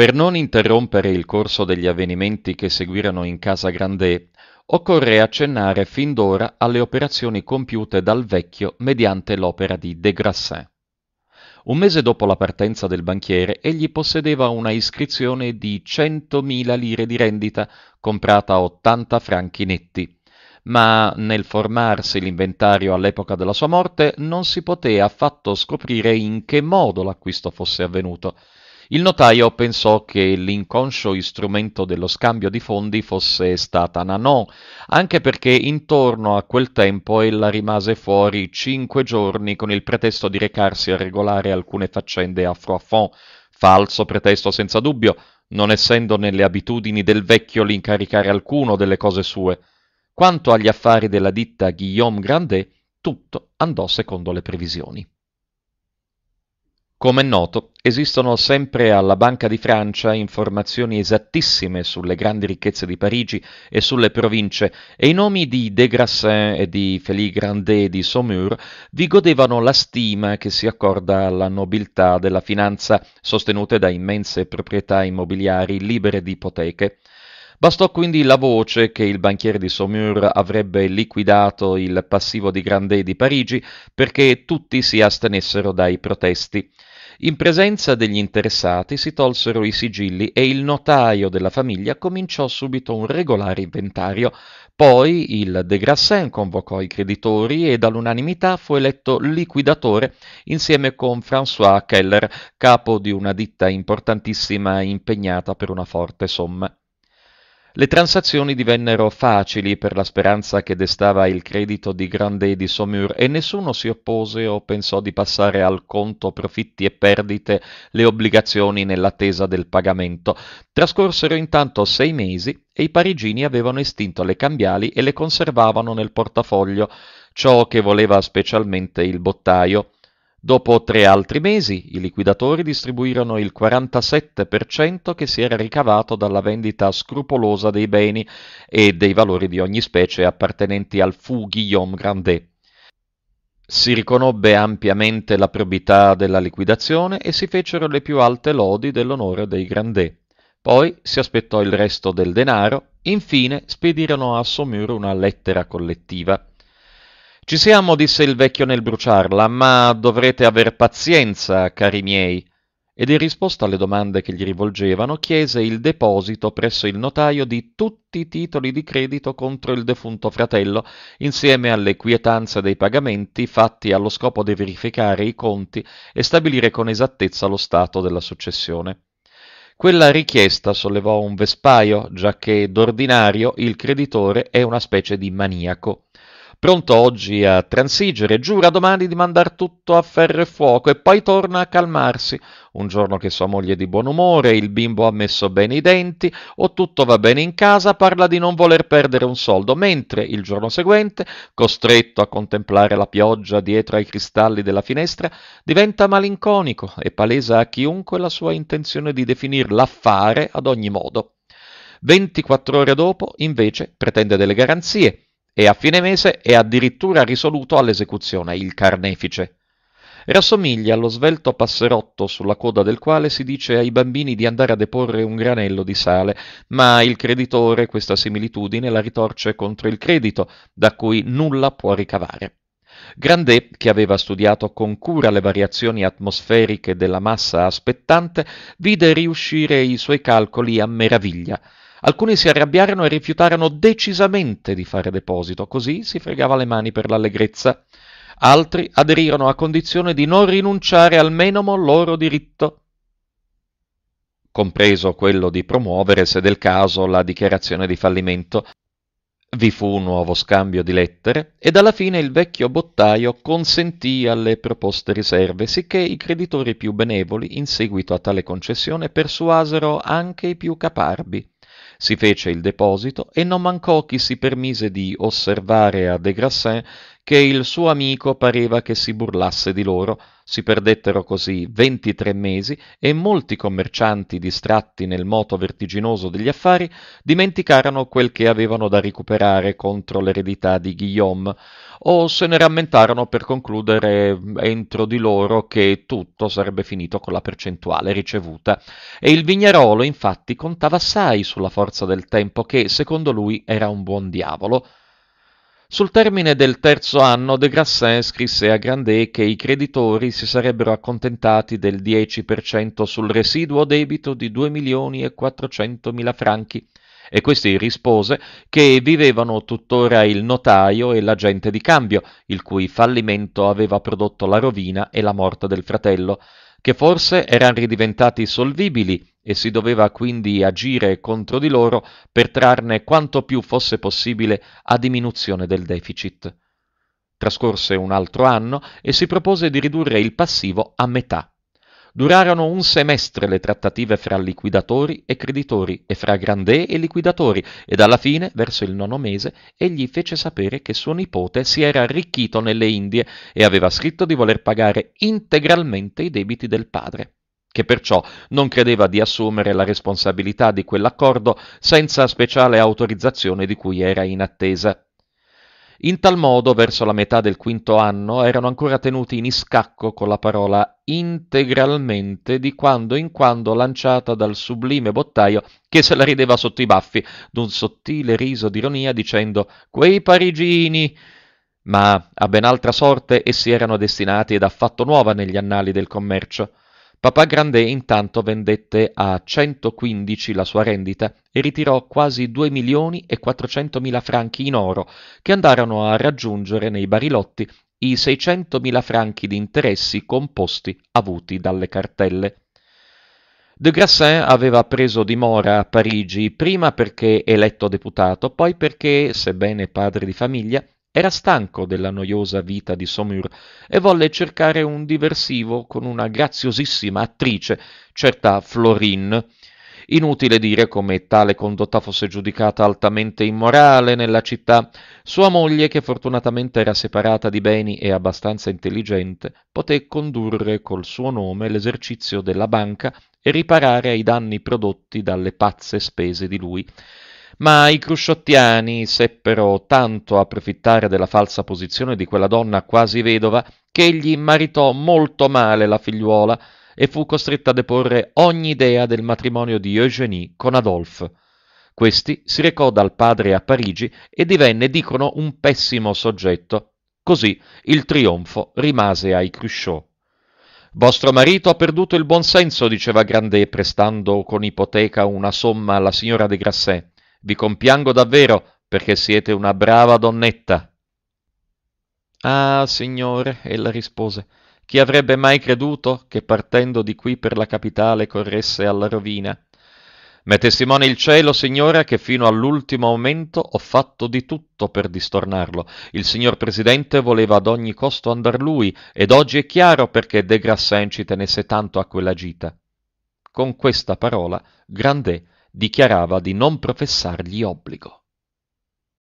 Per non interrompere il corso degli avvenimenti che seguirono in casa Grandet, occorre accennare fin d'ora alle operazioni compiute dal vecchio mediante l'opera di De Grassin. Un mese dopo la partenza del banchiere, egli possedeva una iscrizione di 100.000 lire di rendita, comprata a 80 franchi netti. Ma nel formarsi l'inventario all'epoca della sua morte non si poté affatto scoprire in che modo l'acquisto fosse avvenuto il notaio pensò che l'inconscio strumento dello scambio di fondi fosse stata Nanò, anche perché intorno a quel tempo ella rimase fuori cinque giorni con il pretesto di recarsi a regolare alcune faccende a Froissant, falso pretesto senza dubbio, non essendo nelle abitudini del vecchio l'incaricare alcuno delle cose sue. Quanto agli affari della ditta Guillaume Grandet, tutto andò secondo le previsioni. Come è noto, esistono sempre alla Banca di Francia informazioni esattissime sulle grandi ricchezze di Parigi e sulle province, e i nomi di De Grassin e di Félix Grandet di Saumur vi godevano la stima che si accorda alla nobiltà della finanza sostenute da immense proprietà immobiliari libere di ipoteche. Bastò quindi la voce che il banchiere di Saumur avrebbe liquidato il passivo di Grandet di Parigi perché tutti si astenessero dai protesti. In presenza degli interessati si tolsero i sigilli e il notaio della famiglia cominciò subito un regolare inventario. Poi il de Grassin convocò i creditori e dall'unanimità fu eletto liquidatore insieme con François Keller, capo di una ditta importantissima impegnata per una forte somma. Le transazioni divennero facili per la speranza che destava il credito di Grandet di Saumur e nessuno si oppose o pensò di passare al conto profitti e perdite le obbligazioni nell'attesa del pagamento. Trascorsero intanto sei mesi e i parigini avevano estinto le cambiali e le conservavano nel portafoglio, ciò che voleva specialmente il bottaio. Dopo tre altri mesi, i liquidatori distribuirono il 47% che si era ricavato dalla vendita scrupolosa dei beni e dei valori di ogni specie appartenenti al Fu Guillaume Grandet. Si riconobbe ampiamente la probità della liquidazione e si fecero le più alte lodi dell'onore dei Grandet. Poi si aspettò il resto del denaro, infine spedirono a Saumur una lettera collettiva ci siamo, disse il vecchio nel bruciarla, ma dovrete aver pazienza, cari miei. Ed in risposta alle domande che gli rivolgevano, chiese il deposito presso il notaio di tutti i titoli di credito contro il defunto fratello, insieme alle quietanze dei pagamenti fatti allo scopo di verificare i conti e stabilire con esattezza lo stato della successione. Quella richiesta sollevò un vespaio, giacché d'ordinario il creditore è una specie di maniaco pronto oggi a transigere, giura domani di mandar tutto a ferro e fuoco e poi torna a calmarsi. Un giorno che sua moglie è di buon umore, il bimbo ha messo bene i denti o tutto va bene in casa, parla di non voler perdere un soldo, mentre il giorno seguente, costretto a contemplare la pioggia dietro ai cristalli della finestra, diventa malinconico e palesa a chiunque la sua intenzione di definir l'affare ad ogni modo. 24 ore dopo, invece, pretende delle garanzie e a fine mese è addirittura risoluto all'esecuzione il carnefice. Rassomiglia allo svelto passerotto sulla coda del quale si dice ai bambini di andare a deporre un granello di sale, ma il creditore questa similitudine la ritorce contro il credito, da cui nulla può ricavare. Grandet, che aveva studiato con cura le variazioni atmosferiche della massa aspettante, vide riuscire i suoi calcoli a meraviglia. Alcuni si arrabbiarono e rifiutarono decisamente di fare deposito, così si fregava le mani per l'allegrezza. Altri aderirono a condizione di non rinunciare al menomo loro diritto, compreso quello di promuovere, se del caso, la dichiarazione di fallimento. Vi fu un nuovo scambio di lettere ed alla fine il vecchio bottaio consentì alle proposte riserve, sicché i creditori più benevoli, in seguito a tale concessione, persuasero anche i più caparbi. Si fece il deposito e non mancò chi si permise di osservare a De Grassin che il suo amico pareva che si burlasse di loro. Si perdettero così ventitré mesi e molti commercianti distratti nel moto vertiginoso degli affari dimenticarono quel che avevano da recuperare contro l'eredità di Guillaume o se ne rammentarono per concludere mm, entro di loro che tutto sarebbe finito con la percentuale ricevuta. E il vignarolo infatti contava assai sulla forza del tempo che, secondo lui, era un buon diavolo sul termine del terzo anno De Grassin scrisse a Grandet che i creditori si sarebbero accontentati del 10% sul residuo debito di 2 milioni e 400 mila franchi e questi rispose che vivevano tuttora il notaio e l'agente di cambio, il cui fallimento aveva prodotto la rovina e la morte del fratello, che forse erano ridiventati solvibili e si doveva quindi agire contro di loro per trarne quanto più fosse possibile a diminuzione del deficit. Trascorse un altro anno e si propose di ridurre il passivo a metà. Durarono un semestre le trattative fra liquidatori e creditori e fra Grandè e liquidatori ed alla fine, verso il nono mese, egli fece sapere che suo nipote si era arricchito nelle Indie e aveva scritto di voler pagare integralmente i debiti del padre che perciò non credeva di assumere la responsabilità di quell'accordo senza speciale autorizzazione di cui era in attesa. In tal modo, verso la metà del quinto anno, erano ancora tenuti in iscacco con la parola integralmente di quando in quando lanciata dal sublime bottaio che se la rideva sotto i baffi d'un sottile riso d'ironia dicendo Quei parigini! Ma a ben altra sorte essi erano destinati ed affatto nuova negli annali del commercio. Papà Grandet intanto vendette a 115 la sua rendita e ritirò quasi 2 milioni e 400 mila franchi in oro che andarono a raggiungere nei barilotti i 600 mila franchi di interessi composti avuti dalle cartelle. De Grassin aveva preso dimora a Parigi prima perché eletto deputato, poi perché, sebbene padre di famiglia, era stanco della noiosa vita di Saumur e volle cercare un diversivo con una graziosissima attrice, certa Florine. Inutile dire come tale condotta fosse giudicata altamente immorale nella città. Sua moglie, che fortunatamente era separata di beni e abbastanza intelligente, poté condurre col suo nome l'esercizio della banca e riparare ai danni prodotti dalle pazze spese di lui ma i crusciottiani seppero tanto approfittare della falsa posizione di quella donna quasi vedova che egli maritò molto male la figliuola e fu costretto a deporre ogni idea del matrimonio di Eugénie con Adolphe. Questi si recò dal padre a Parigi e divenne, dicono, un pessimo soggetto. Così il trionfo rimase ai Cruchot. Vostro marito ha perduto il buon senso, diceva Grandet, prestando con ipoteca una somma alla signora de Grasset. Vi compiango davvero, perché siete una brava donnetta. Ah, signore, ella rispose, chi avrebbe mai creduto che partendo di qui per la capitale corresse alla rovina? Me testimone il cielo, signora, che fino all'ultimo momento ho fatto di tutto per distornarlo. Il signor Presidente voleva ad ogni costo andar lui, ed oggi è chiaro perché De Grassin ci tenesse tanto a quella gita. Con questa parola, Grandet dichiarava di non professargli obbligo.